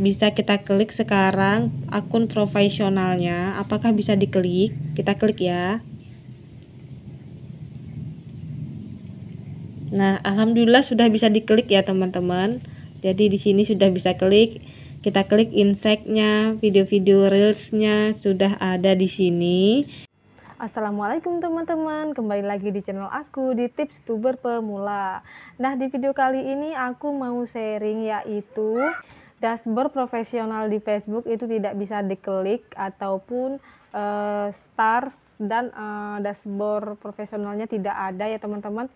bisa kita klik sekarang akun profesionalnya apakah bisa diklik kita klik ya Nah, alhamdulillah sudah bisa diklik ya teman-teman. Jadi di sini sudah bisa klik, kita klik inseknya, video-video reelsnya sudah ada di sini. Assalamualaikum teman-teman, kembali lagi di channel aku di Tips Tuber Pemula. Nah di video kali ini aku mau sharing yaitu dashboard profesional di Facebook itu tidak bisa diklik ataupun uh, stars dan uh, dashboard profesionalnya tidak ada ya teman-teman.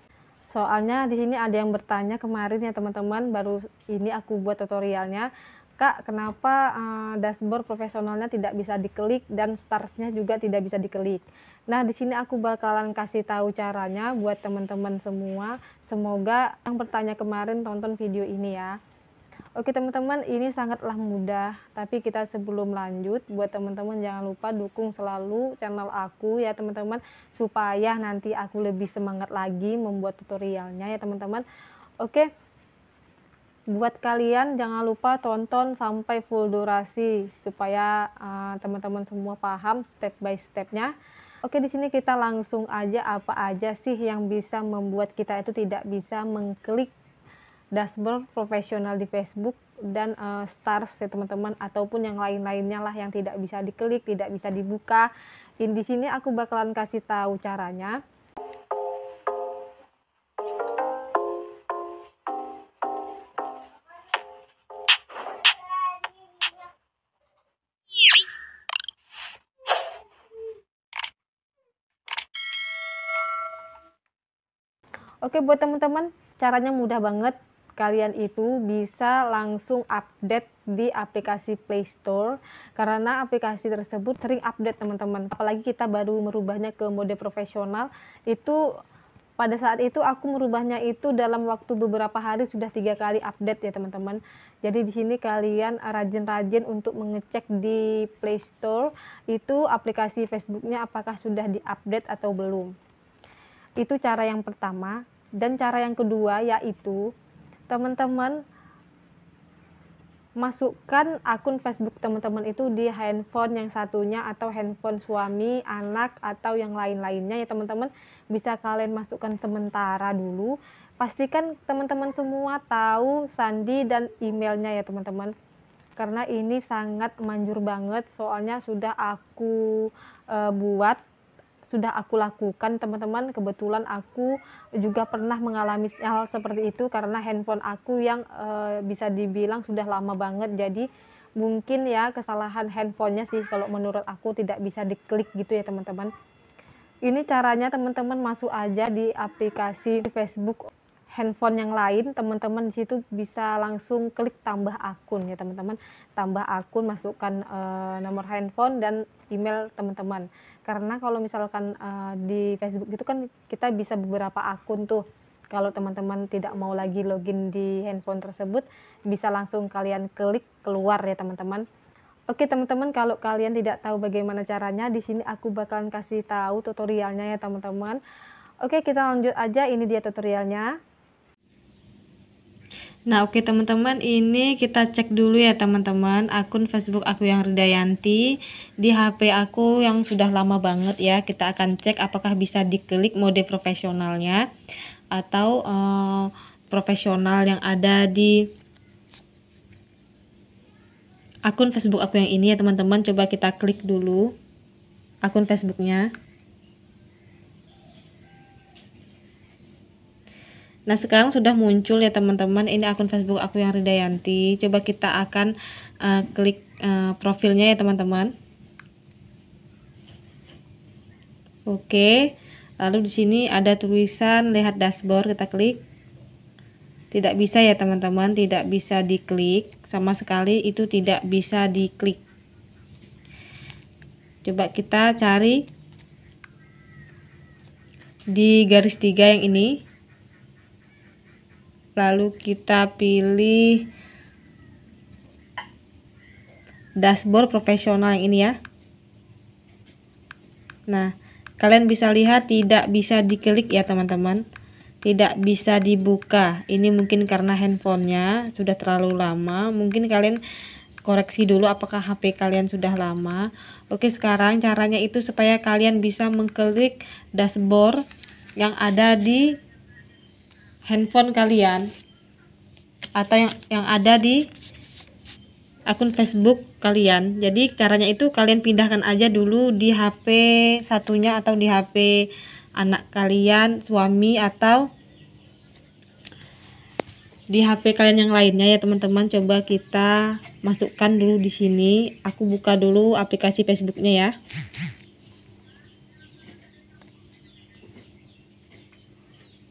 Soalnya di sini ada yang bertanya kemarin ya teman-teman, baru ini aku buat tutorialnya. Kak, kenapa uh, dashboard profesionalnya tidak bisa diklik dan starsnya juga tidak bisa diklik? Nah, di sini aku bakalan kasih tahu caranya buat teman-teman semua. Semoga yang bertanya kemarin tonton video ini ya. Oke teman-teman, ini sangatlah mudah. Tapi kita sebelum lanjut, buat teman-teman jangan lupa dukung selalu channel aku ya teman-teman. Supaya nanti aku lebih semangat lagi membuat tutorialnya ya teman-teman. Oke, buat kalian jangan lupa tonton sampai full durasi. Supaya eh, teman-teman uh, semua paham step by stepnya. Oke, di sini kita langsung aja apa aja sih yang bisa membuat kita itu tidak bisa mengklik dashboard profesional di Facebook dan uh, stars ya teman-teman ataupun yang lain-lainnya lah yang tidak bisa diklik, tidak bisa dibuka. In di sini aku bakalan kasih tahu caranya. Oke buat teman-teman caranya mudah banget kalian itu bisa langsung update di aplikasi Play Store karena aplikasi tersebut sering update teman-teman apalagi kita baru merubahnya ke mode profesional itu pada saat itu aku merubahnya itu dalam waktu beberapa hari sudah tiga kali update ya teman-teman jadi di sini kalian rajin-rajin untuk mengecek di Play Store itu aplikasi Facebooknya apakah sudah diupdate atau belum itu cara yang pertama dan cara yang kedua yaitu teman-teman masukkan akun Facebook teman-teman itu di handphone yang satunya atau handphone suami, anak atau yang lain-lainnya ya teman-teman bisa kalian masukkan sementara dulu. Pastikan teman-teman semua tahu sandi dan emailnya ya teman-teman. Karena ini sangat manjur banget soalnya sudah aku e, buat sudah aku lakukan teman-teman kebetulan aku juga pernah mengalami hal seperti itu karena handphone aku yang e, bisa dibilang sudah lama banget jadi mungkin ya kesalahan handphonenya sih kalau menurut aku tidak bisa diklik gitu ya teman-teman ini caranya teman-teman masuk aja di aplikasi Facebook handphone yang lain teman-teman di situ bisa langsung klik tambah akun ya teman-teman tambah akun masukkan e, nomor handphone dan email teman-teman karena kalau misalkan e, di Facebook itu kan kita bisa beberapa akun tuh kalau teman-teman tidak mau lagi login di handphone tersebut bisa langsung kalian klik keluar ya teman-teman Oke teman-teman, kalau kalian tidak tahu bagaimana caranya, di sini aku bakalan kasih tahu tutorialnya ya teman-teman. Oke, kita lanjut aja. Ini dia tutorialnya. Nah oke okay, teman-teman ini kita cek dulu ya teman-teman akun Facebook aku yang Ridayanti di HP aku yang sudah lama banget ya kita akan cek apakah bisa diklik mode profesionalnya atau uh, profesional yang ada di akun Facebook aku yang ini ya teman-teman coba kita klik dulu akun Facebooknya Nah sekarang sudah muncul ya teman-teman ini akun Facebook aku yang Ridayanti coba kita akan uh, klik uh, profilnya ya teman-teman Oke lalu di sini ada tulisan lihat dashboard kita klik tidak bisa ya teman-teman tidak bisa diklik sama sekali itu tidak bisa diklik coba kita cari di garis tiga yang ini lalu kita pilih dashboard profesional yang ini ya nah kalian bisa lihat tidak bisa diklik ya teman-teman tidak bisa dibuka ini mungkin karena handphonenya sudah terlalu lama mungkin kalian koreksi dulu apakah HP kalian sudah lama oke sekarang caranya itu supaya kalian bisa mengklik dashboard yang ada di handphone kalian atau yang yang ada di akun Facebook kalian. Jadi caranya itu kalian pindahkan aja dulu di HP satunya atau di HP anak kalian, suami atau di HP kalian yang lainnya ya teman-teman coba kita masukkan dulu di sini aku buka dulu aplikasi Facebooknya ya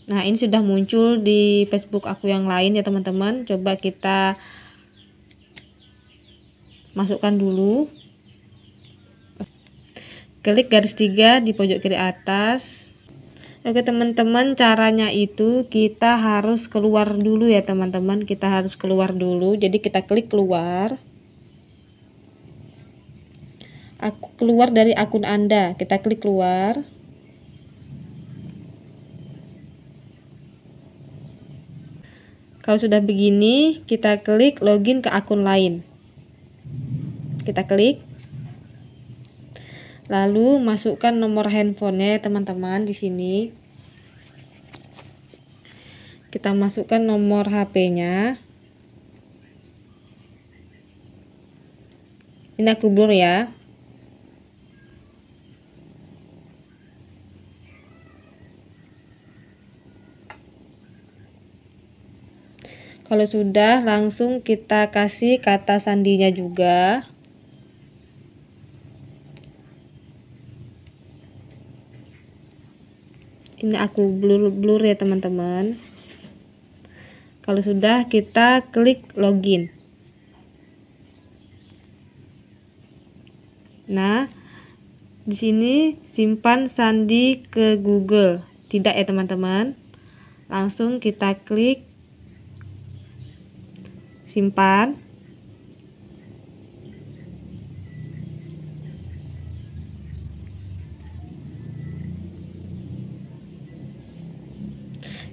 Nah, ini sudah muncul di Facebook aku yang lain ya, teman-teman. Coba kita masukkan dulu. Klik garis tiga di pojok kiri atas. Oke, teman-teman, caranya itu kita harus keluar dulu ya, teman-teman. Kita harus keluar dulu. Jadi kita klik keluar. Aku keluar dari akun Anda. Kita klik keluar. Kalau sudah begini, kita klik login ke akun lain. Kita klik. Lalu masukkan nomor handphonenya ya, teman-teman di sini. Kita masukkan nomor HP-nya. Ini aku blur ya. Kalau sudah langsung kita kasih kata sandinya juga. Ini aku blur blur ya teman-teman. Kalau sudah kita klik login. Nah, di sini simpan sandi ke Google. Tidak ya teman-teman. Langsung kita klik simpan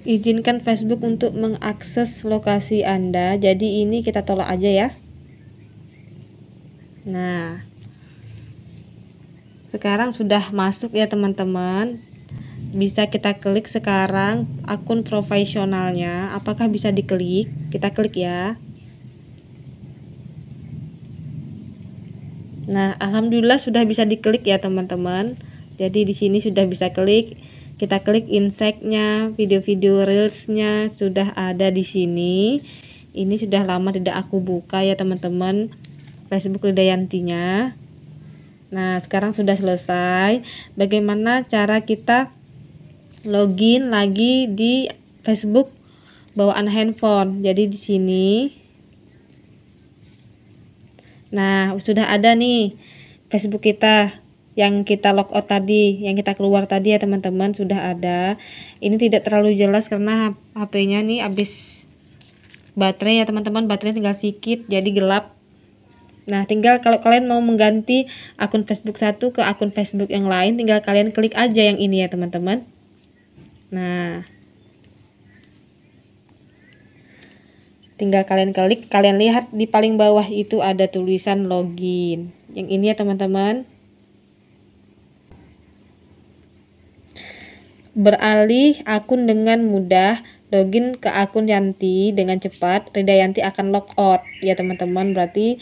izinkan Facebook untuk mengakses lokasi Anda. Jadi ini kita tolak aja ya. Nah. Sekarang sudah masuk ya teman-teman. Bisa kita klik sekarang akun profesionalnya. Apakah bisa diklik? Kita klik ya. Nah, alhamdulillah sudah bisa diklik ya teman-teman. Jadi di sini sudah bisa klik. Kita klik inseknya, video-video reelsnya sudah ada di sini. Ini sudah lama tidak aku buka ya teman-teman. Facebook Lidayantinya. Nah, sekarang sudah selesai. Bagaimana cara kita login lagi di Facebook bawaan handphone? Jadi di sini Nah, sudah ada nih Facebook kita yang kita logout tadi, yang kita keluar tadi ya teman-teman sudah ada. Ini tidak terlalu jelas karena HP-nya nih habis baterai ya teman-teman, baterai tinggal sedikit jadi gelap. Nah, tinggal kalau kalian mau mengganti akun Facebook satu ke akun Facebook yang lain, tinggal kalian klik aja yang ini ya teman-teman. Nah, tinggal kalian klik kalian lihat di paling bawah itu ada tulisan login yang ini ya teman-teman beralih akun dengan mudah login ke akun Yanti dengan cepat Yanti akan log out ya teman-teman berarti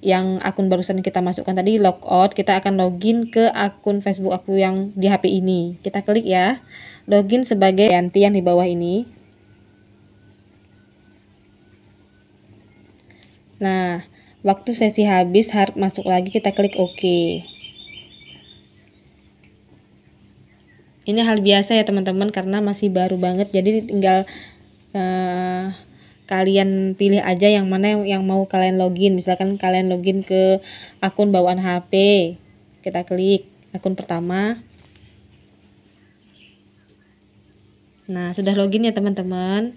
yang akun barusan kita masukkan tadi log out kita akan login ke akun Facebook aku yang di HP ini kita klik ya login sebagai Yanti yang di bawah ini Nah, waktu sesi habis, harap masuk lagi, kita klik OK. Ini hal biasa ya teman-teman, karena masih baru banget, jadi tinggal uh, kalian pilih aja yang mana yang, yang mau kalian login. Misalkan kalian login ke akun bawaan HP, kita klik akun pertama. Nah, sudah login ya teman-teman.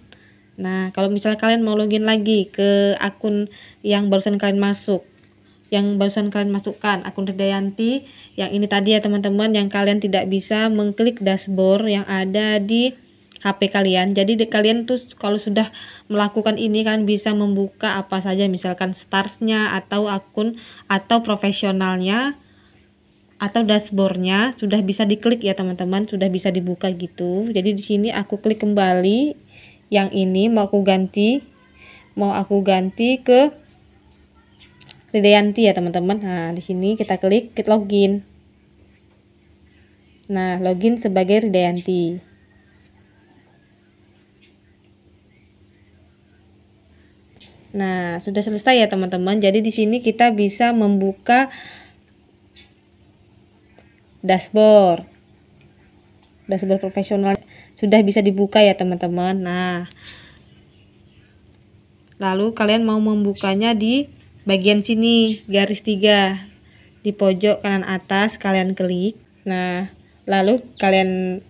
Nah, kalau misalnya kalian mau login lagi ke akun yang barusan kalian masuk, yang barusan kalian masukkan akun Redayanti, yang ini tadi ya teman-teman, yang kalian tidak bisa mengklik dashboard yang ada di HP kalian. Jadi di, kalian tuh kalau sudah melakukan ini kan bisa membuka apa saja misalkan starsnya atau akun atau profesionalnya atau dashboardnya sudah bisa diklik ya teman-teman, sudah bisa dibuka gitu. Jadi di sini aku klik kembali yang ini mau aku ganti mau aku ganti ke Ridayanti ya teman-teman nah di sini kita klik klik login nah login sebagai Ridayanti Nah, sudah selesai ya teman-teman. Jadi di sini kita bisa membuka dashboard. Dashboard profesional sudah bisa dibuka ya teman-teman nah lalu kalian mau membukanya di bagian sini garis tiga di pojok kanan atas kalian klik nah lalu kalian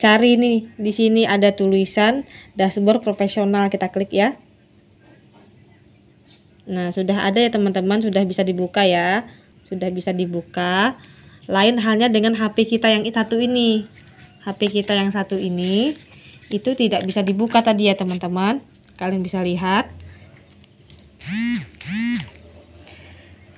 cari nih di sini ada tulisan dashboard profesional kita klik ya nah sudah ada ya teman-teman sudah bisa dibuka ya sudah bisa dibuka lain halnya dengan HP kita yang satu ini. HP kita yang satu ini itu tidak bisa dibuka tadi ya teman-teman. Kalian bisa lihat.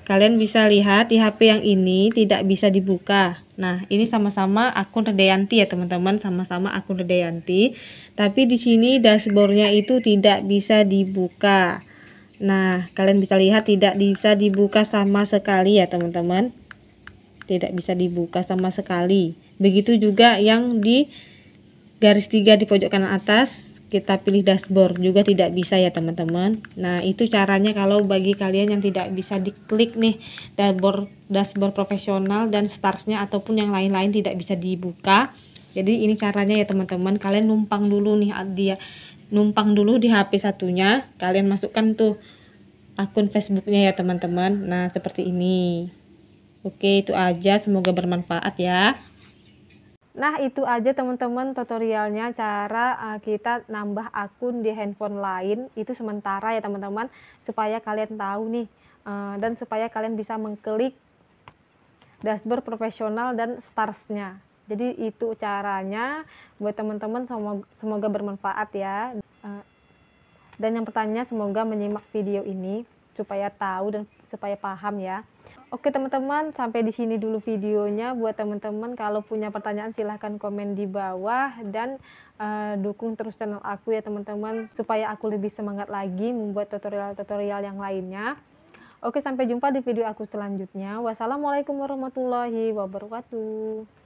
Kalian bisa lihat di HP yang ini tidak bisa dibuka. Nah, ini sama-sama akun Redayanti ya teman-teman, sama-sama akun Redayanti. Tapi di sini dashboardnya itu tidak bisa dibuka. Nah, kalian bisa lihat tidak bisa dibuka sama sekali ya teman-teman tidak bisa dibuka sama sekali. Begitu juga yang di garis tiga di pojok kanan atas kita pilih dashboard juga tidak bisa ya teman-teman nah itu caranya kalau bagi kalian yang tidak bisa diklik nih dashboard dashboard profesional dan starsnya ataupun yang lain-lain tidak bisa dibuka jadi ini caranya ya teman-teman kalian numpang dulu nih ah, dia numpang dulu di HP satunya kalian masukkan tuh akun Facebooknya ya teman-teman nah seperti ini Oke, itu aja. Semoga bermanfaat ya. Nah, itu aja teman-teman tutorialnya cara eh, kita nambah akun di handphone lain itu sementara ya teman-teman supaya kalian tahu nih eh, dan supaya kalian bisa mengklik dashboard profesional dan starsnya. Jadi itu caranya buat teman-teman semoga, semoga bermanfaat ya. Eh, dan yang pertanyaan semoga menyimak video ini supaya tahu dan supaya paham ya. Oke teman-teman, sampai di sini dulu videonya. Buat teman-teman kalau punya pertanyaan silahkan komen di bawah dan uh, dukung terus channel aku ya teman-teman supaya aku lebih semangat lagi membuat tutorial-tutorial yang lainnya. Oke, sampai jumpa di video aku selanjutnya. Wassalamualaikum warahmatullahi wabarakatuh.